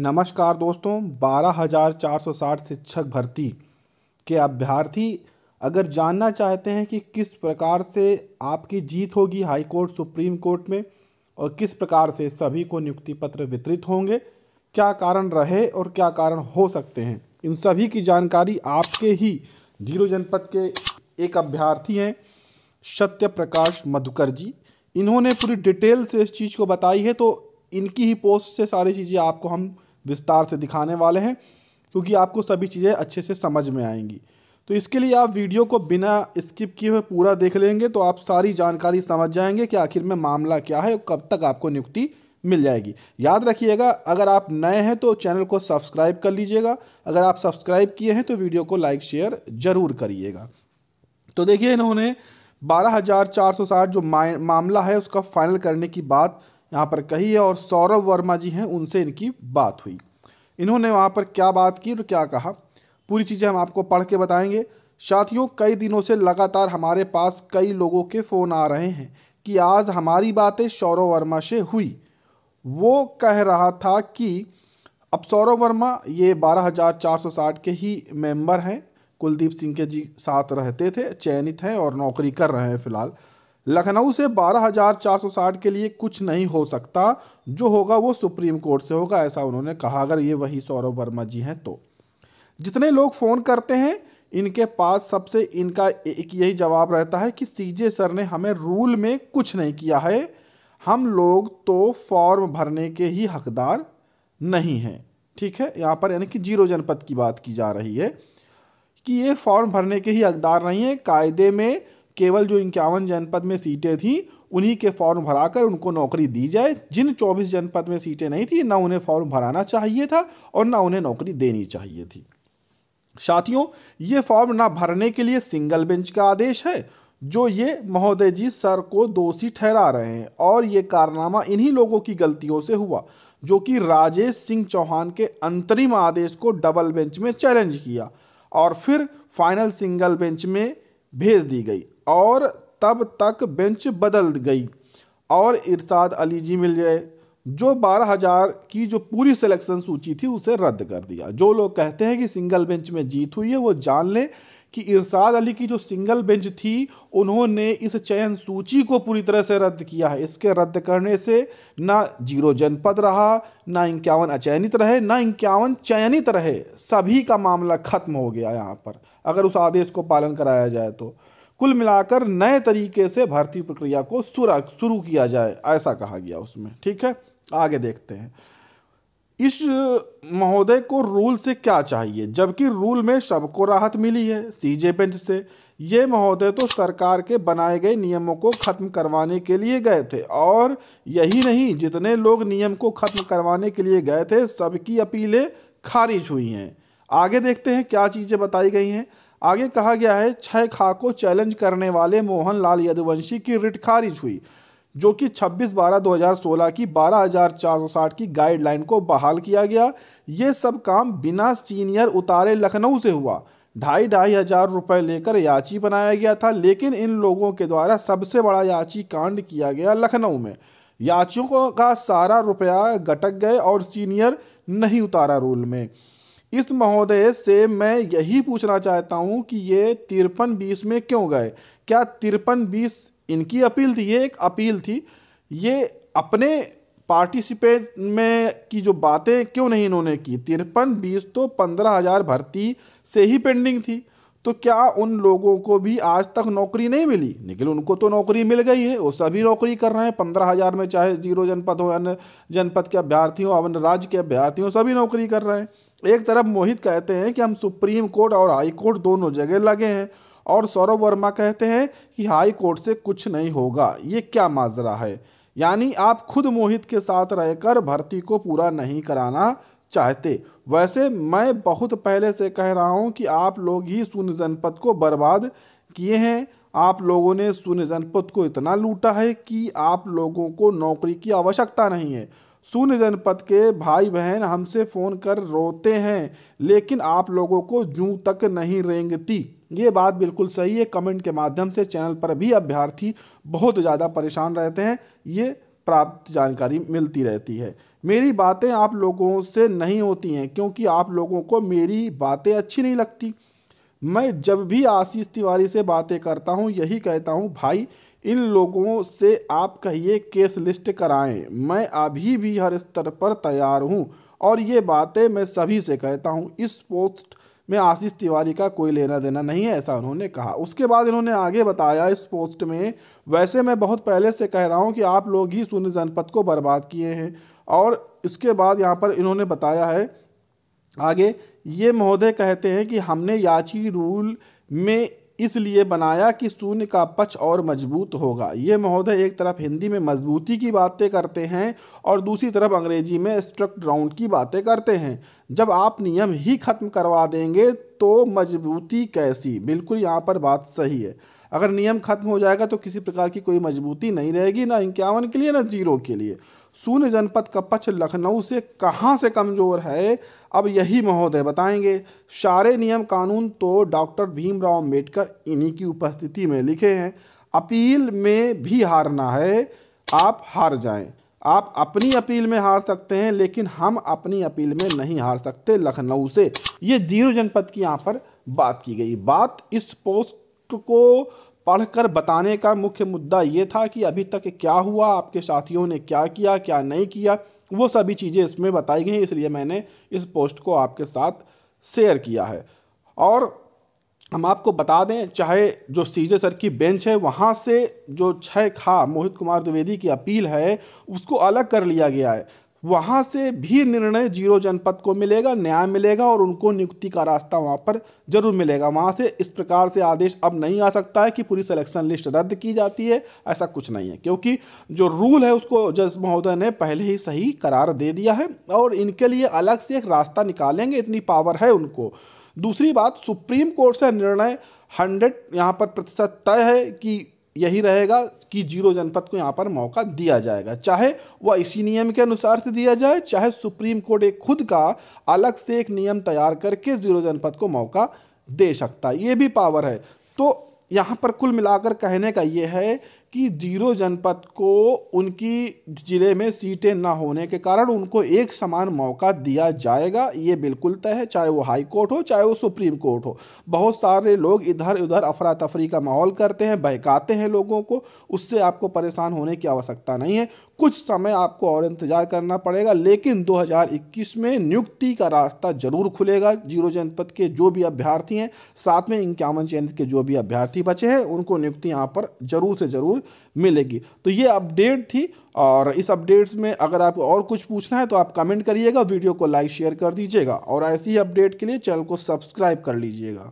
नमस्कार दोस्तों 12,460 शिक्षक भर्ती के अभ्यर्थी अगर जानना चाहते हैं कि किस प्रकार से आपकी जीत होगी हाई कोर्ट सुप्रीम कोर्ट में और किस प्रकार से सभी को नियुक्ति पत्र वितरित होंगे क्या कारण रहे और क्या कारण हो सकते हैं इन सभी की जानकारी आपके ही जीरो जनपद के एक अभ्यर्थी हैं सत्य प्रकाश मधुकर जी इन्होंने पूरी डिटेल से इस चीज़ को बताई है तो इनकी ही पोस्ट से सारी चीज़ें आपको हम विस्तार से दिखाने वाले हैं क्योंकि आपको सभी चीज़ें अच्छे से समझ में आएंगी तो इसके लिए आप वीडियो को बिना स्किप किए हुए पूरा देख लेंगे तो आप सारी जानकारी समझ जाएंगे कि आखिर में मामला क्या है कब तक आपको नियुक्ति मिल जाएगी याद रखिएगा अगर आप नए हैं तो चैनल को सब्सक्राइब कर लीजिएगा अगर आप सब्सक्राइब किए हैं तो वीडियो को लाइक शेयर ज़रूर करिएगा तो देखिए इन्होंने 12,460 जो मामला है उसका फाइनल करने की बात यहाँ पर कही है और सौरभ वर्मा जी हैं उनसे इनकी बात हुई इन्होंने वहाँ पर क्या बात की और क्या कहा पूरी चीज़ें हम आपको पढ़ के बताएंगे साथियों कई दिनों से लगातार हमारे पास कई लोगों के फ़ोन आ रहे हैं कि आज हमारी बातें सौरव वर्मा से हुई वो कह रहा था कि अब सौरव वर्मा ये 12,460 के ही मेंबर हैं कुलदीप सिंह के जी साथ रहते थे चयनित हैं और नौकरी कर रहे हैं फिलहाल लखनऊ से 12,460 के लिए कुछ नहीं हो सकता जो होगा वो सुप्रीम कोर्ट से होगा ऐसा उन्होंने कहा अगर ये वही सौरभ वर्मा जी हैं तो जितने लोग फ़ोन करते हैं इनके पास सबसे इनका एक यही जवाब रहता है कि सीजे सर ने हमें रूल में कुछ नहीं किया है हम लोग तो फॉर्म भरने के ही हकदार नहीं हैं ठीक है यहाँ पर यानी कि जीरो जनपद की बात की जा रही है कि ये फॉर्म भरने के ही हकदार नहीं है कायदे में केवल जो इक्यावन जनपद में सीटें थी उन्हीं के फॉर्म भराकर उनको नौकरी दी जाए जिन 24 जनपद में सीटें नहीं थी ना उन्हें फॉर्म भराना चाहिए था और ना उन्हें नौकरी देनी चाहिए थी साथियों ये फॉर्म ना भरने के लिए सिंगल बेंच का आदेश है जो ये महोदय जी सर को दोषी ठहरा रहे हैं और ये कारनामा इन्हीं लोगों की गलतियों से हुआ जो कि राजेश सिंह चौहान के अंतरिम आदेश को डबल बेंच में चैलेंज किया और फिर फाइनल सिंगल बेंच में भेज दी गई और तब तक बेंच बदल गई और इरशाद अली जी मिल गए जो बारह हज़ार की जो पूरी सिलेक्शन सूची थी उसे रद्द कर दिया जो लोग कहते हैं कि सिंगल बेंच में जीत हुई है वो जान लें कि इरशाद अली की जो सिंगल बेंच थी उन्होंने इस चयन सूची को पूरी तरह से रद्द किया है इसके रद्द करने से ना जीरो जनपद रहा ना इक्यावन अचयनित रहे ना इक्यावन चयनित रहे सभी का मामला खत्म हो गया यहाँ पर अगर उस आदेश को पालन कराया जाए तो कुल मिलाकर नए तरीके से भर्ती प्रक्रिया को शुरू किया जाए ऐसा कहा गया उसमें ठीक है आगे देखते हैं इस महोदय को रूल से क्या चाहिए जबकि रूल में सबको राहत मिली है सीजे बेंच से ये महोदय तो सरकार के बनाए गए नियमों को खत्म करवाने के लिए गए थे और यही नहीं जितने लोग नियम को खत्म करवाने के लिए गए थे सबकी अपीलें खारिज हुई हैं आगे देखते हैं क्या चीज़ें बताई गई हैं आगे कहा गया है छह खा को चैलेंज करने वाले मोहन लाल यदुवंशी की रिट खारिज हुई जो कि 26 बारह 2016 की 12,460 की गाइडलाइन को बहाल किया गया ये सब काम बिना सीनियर उतारे लखनऊ से हुआ ढाई ढाई हजार रुपये लेकर याची बनाया गया था लेकिन इन लोगों के द्वारा सबसे बड़ा याची कांड किया गया लखनऊ में याचियों का सारा रुपया गटक गए और सीनियर नहीं उतारा रूल में इस महोदय से मैं यही पूछना चाहता हूँ कि ये तिरपन बीस में क्यों गए क्या तिरपन बीस इनकी अपील थी ये एक अपील थी ये अपने पार्टिसिपेट में की जो बातें क्यों नहीं इन्होंने की तिरपन बीस तो पंद्रह हज़ार भर्ती से ही पेंडिंग थी तो क्या उन लोगों को भी आज तक नौकरी नहीं मिली लेकिन उनको तो नौकरी मिल गई है वो सभी नौकरी कर रहे हैं पंद्रह हज़ार में चाहे जीरो जनपद हो अन्य जनपद के अभ्यर्थी हो अन्य राज्य के अभ्यर्थी हो सभी नौकरी कर रहे हैं एक तरफ मोहित कहते हैं कि हम सुप्रीम कोर्ट और हाई कोर्ट दोनों जगह लगे हैं और सौरभ वर्मा कहते हैं कि हाई कोर्ट से कुछ नहीं होगा ये क्या माजरा है यानी आप खुद मोहित के साथ रहकर भर्ती को पूरा नहीं कराना चाहते वैसे मैं बहुत पहले से कह रहा हूँ कि आप लोग ही शून्य जनपद को बर्बाद किए हैं आप लोगों ने शून्य जनपद को इतना लूटा है कि आप लोगों को नौकरी की आवश्यकता नहीं है शून्य जनपद के भाई बहन हमसे फ़ोन कर रोते हैं लेकिन आप लोगों को जू तक नहीं रेंगती ये बात बिल्कुल सही है कमेंट के माध्यम से चैनल पर भी अभ्यर्थी बहुत ज़्यादा परेशान रहते हैं ये प्राप्त जानकारी मिलती रहती है मेरी बातें आप लोगों से नहीं होती हैं क्योंकि आप लोगों को मेरी बातें अच्छी नहीं लगती मैं जब भी आशीष तिवारी से बातें करता हूँ यही कहता हूँ भाई इन लोगों से आप कहिए केस लिस्ट कराएं मैं अभी भी हर स्तर पर तैयार हूँ और ये बातें मैं सभी से कहता हूँ इस पोस्ट में आशीष तिवारी का कोई लेना देना नहीं है ऐसा उन्होंने कहा उसके बाद इन्होंने आगे बताया इस पोस्ट में वैसे मैं बहुत पहले से कह रहा हूँ कि आप लोग ही सुन जनपद को बर्बाद किए हैं और इसके बाद यहाँ पर इन्होंने बताया है आगे ये महोदय कहते हैं कि हमने याची रूल में इसलिए बनाया कि शून्य का पक्ष और मजबूत होगा ये महोदय एक तरफ हिंदी में मजबूती की बातें करते हैं और दूसरी तरफ अंग्रेजी में स्ट्रक्ट राउंड की बातें करते हैं जब आप नियम ही खत्म करवा देंगे तो मजबूती कैसी बिल्कुल यहाँ पर बात सही है अगर नियम खत्म हो जाएगा तो किसी प्रकार की कोई मजबूती नहीं रहेगी ना इक्यावन के लिए ना जीरो के लिए शून्य जनपद का पक्ष लखनऊ से कहाँ से कमज़ोर है अब यही महोदय बताएंगे सारे नियम कानून तो डॉक्टर भीमराव अम्बेडकर इन्हीं की उपस्थिति में लिखे हैं अपील में भी हारना है आप हार जाएं आप अपनी अपील में हार सकते हैं लेकिन हम अपनी अपील में नहीं हार सकते लखनऊ से ये जीरो जनपद की यहाँ पर बात की गई बात इस पोस्ट को पढ़कर बताने का मुख्य मुद्दा ये था कि अभी तक क्या हुआ आपके साथियों ने क्या किया क्या नहीं किया वो सभी चीज़ें इसमें बताई गई इसलिए मैंने इस पोस्ट को आपके साथ शेयर किया है और हम आपको बता दें चाहे जो सीजे सर की बेंच है वहाँ से जो छः खा मोहित कुमार द्विवेदी की अपील है उसको अलग कर लिया गया है वहाँ से भी निर्णय जीरो जनपद को मिलेगा न्याय मिलेगा और उनको नियुक्ति का रास्ता वहाँ पर जरूर मिलेगा वहाँ से इस प्रकार से आदेश अब नहीं आ सकता है कि पूरी सिलेक्शन लिस्ट रद्द की जाती है ऐसा कुछ नहीं है क्योंकि जो रूल है उसको जज महोदय ने पहले ही सही करार दे दिया है और इनके लिए अलग से एक रास्ता निकालेंगे इतनी पावर है उनको दूसरी बात सुप्रीम कोर्ट से निर्णय हंड्रेड यहाँ पर प्रतिशत तय है कि यही रहेगा कि जीरो जनपद को यहाँ पर मौका दिया जाएगा चाहे वह इसी नियम के अनुसार से दिया जाए चाहे सुप्रीम कोर्ट एक खुद का अलग से एक नियम तैयार करके जीरो जनपद को मौका दे सकता है ये भी पावर है तो यहाँ पर कुल मिलाकर कहने का ये है कि जीरो जनपद को उनकी ज़िले में सीटें ना होने के कारण उनको एक समान मौका दिया जाएगा ये बिल्कुल तय है चाहे वो हाई कोर्ट हो चाहे वो सुप्रीम कोर्ट हो बहुत सारे लोग इधर उधर अफरा तफरी का माहौल करते हैं बहकाते हैं लोगों को उससे आपको परेशान होने की आवश्यकता नहीं है कुछ समय आपको और इंतज़ार करना पड़ेगा लेकिन 2021 में नियुक्ति का रास्ता जरूर खुलेगा जीरो जनपद के जो भी अभ्यर्थी हैं साथ में इक्यावन चयनित के जो भी अभ्यर्थी बचे हैं उनको नियुक्ति यहाँ पर जरूर से ज़रूर मिलेगी तो ये अपडेट थी और इस अपडेट्स में अगर आपको और कुछ पूछना है तो आप कमेंट करिएगा वीडियो को लाइक शेयर कर दीजिएगा और ऐसी ही अपडेट के लिए चैनल को सब्सक्राइब कर लीजिएगा